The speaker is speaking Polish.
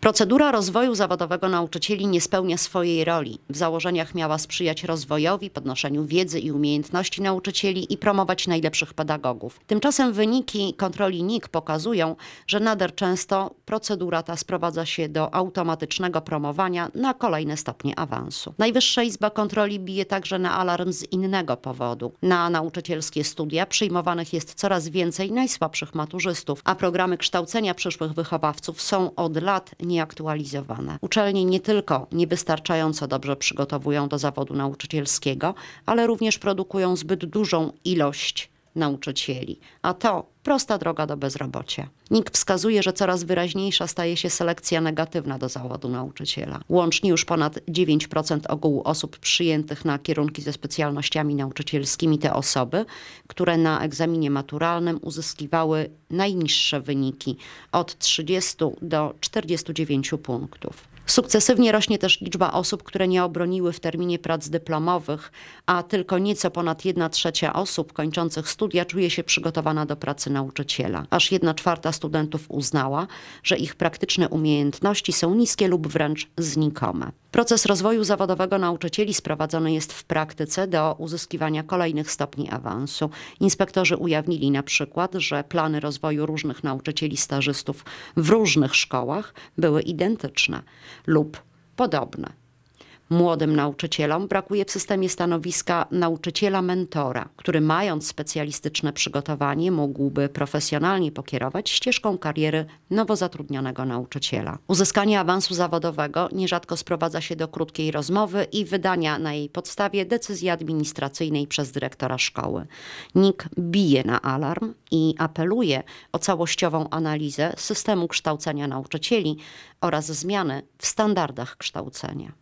Procedura rozwoju zawodowego nauczycieli nie spełnia swojej roli. W założeniach miała sprzyjać rozwojowi, podnoszeniu wiedzy i umiejętności nauczycieli i promować najlepszych pedagogów. Tymczasem wyniki kontroli NIK pokazują, że nader często procedura ta sprowadza się do automatycznego promowania na kolejne stopnie awansu. Najwyższa Izba Kontroli bije także na alarm z innego powodu. Na nauczycielskie studia przyjmowanych jest coraz więcej najsłabszych maturzystów, a programy kształcenia przyszłych wychowawców są od lat nieaktualizowane. Uczelnie nie tylko niewystarczająco dobrze przygotowują do zawodu nauczycielskiego, ale również produkują zbyt dużą ilość nauczycieli, a to prosta droga do bezrobocia. NIK wskazuje, że coraz wyraźniejsza staje się selekcja negatywna do zawodu nauczyciela. Łącznie już ponad 9% ogółu osób przyjętych na kierunki ze specjalnościami nauczycielskimi te osoby, które na egzaminie maturalnym uzyskiwały najniższe wyniki od 30 do 49 punktów. Sukcesywnie rośnie też liczba osób, które nie obroniły w terminie prac dyplomowych, a tylko nieco ponad 1 trzecia osób kończących studia czuje się przygotowana do pracy nauczyciela. Aż 1 czwarta studentów uznała, że ich praktyczne umiejętności są niskie lub wręcz znikome. Proces rozwoju zawodowego nauczycieli sprowadzony jest w praktyce do uzyskiwania kolejnych stopni awansu. Inspektorzy ujawnili na przykład, że plany rozwoju różnych nauczycieli stażystów w różnych szkołach były identyczne lub podobne młodym nauczycielom brakuje w systemie stanowiska nauczyciela-mentora, który mając specjalistyczne przygotowanie mógłby profesjonalnie pokierować ścieżką kariery nowo zatrudnionego nauczyciela. Uzyskanie awansu zawodowego nierzadko sprowadza się do krótkiej rozmowy i wydania na jej podstawie decyzji administracyjnej przez dyrektora szkoły. NIK bije na alarm i apeluje o całościową analizę systemu kształcenia nauczycieli oraz zmiany w standardach kształcenia.